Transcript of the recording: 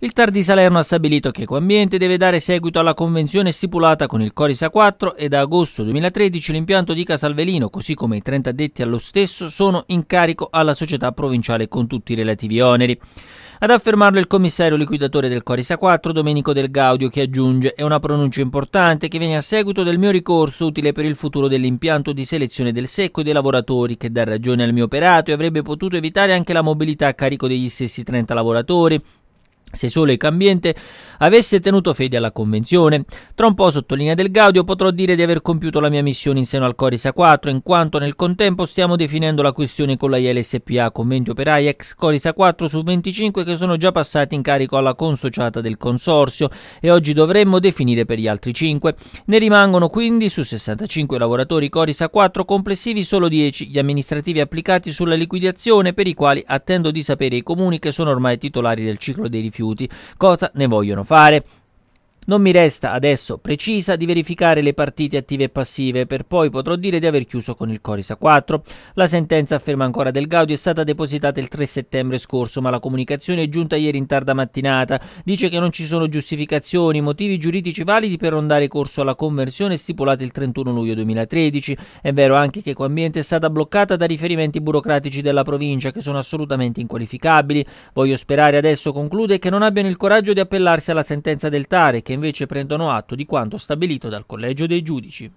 Il TAR di Salerno ha stabilito che Ecoambiente deve dare seguito alla convenzione stipulata con il Corisa 4 e da agosto 2013 l'impianto di Casalvelino, così come i 30 addetti allo stesso, sono in carico alla società provinciale con tutti i relativi oneri. Ad affermarlo il commissario liquidatore del Corisa 4, Domenico Del Gaudio, che aggiunge è una pronuncia importante che viene a seguito del mio ricorso utile per il futuro dell'impianto di selezione del secco e dei lavoratori che dà ragione al mio operato e avrebbe potuto evitare anche la mobilità a carico degli stessi 30 lavoratori se solo il cambiente avesse tenuto fede alla convenzione. Tra un po', sottolinea Del Gaudio, potrò dire di aver compiuto la mia missione in seno al Corisa 4, in quanto nel contempo stiamo definendo la questione con la ILSPA SPA, conventi operai ex Corisa 4 su 25 che sono già passati in carico alla consociata del consorzio e oggi dovremmo definire per gli altri 5. Ne rimangono quindi su 65 lavoratori Corisa 4 complessivi solo 10 gli amministrativi applicati sulla liquidazione per i quali attendo di sapere i comuni che sono ormai titolari del ciclo dei rifiuti rifiuti cosa ne vogliono fare. Non mi resta adesso precisa di verificare le partite attive e passive, per poi potrò dire di aver chiuso con il Corisa 4. La sentenza, afferma ancora Del Gaudio, è stata depositata il 3 settembre scorso, ma la comunicazione è giunta ieri in tarda mattinata. Dice che non ci sono giustificazioni, motivi giuridici validi per non dare corso alla conversione stipulata il 31 luglio 2013. È vero anche che Coambiente è stata bloccata da riferimenti burocratici della provincia, che sono assolutamente inqualificabili. Voglio sperare adesso, conclude, che non abbiano il coraggio di appellarsi alla sentenza del Tare, che invece prendono atto di quanto stabilito dal Collegio dei Giudici.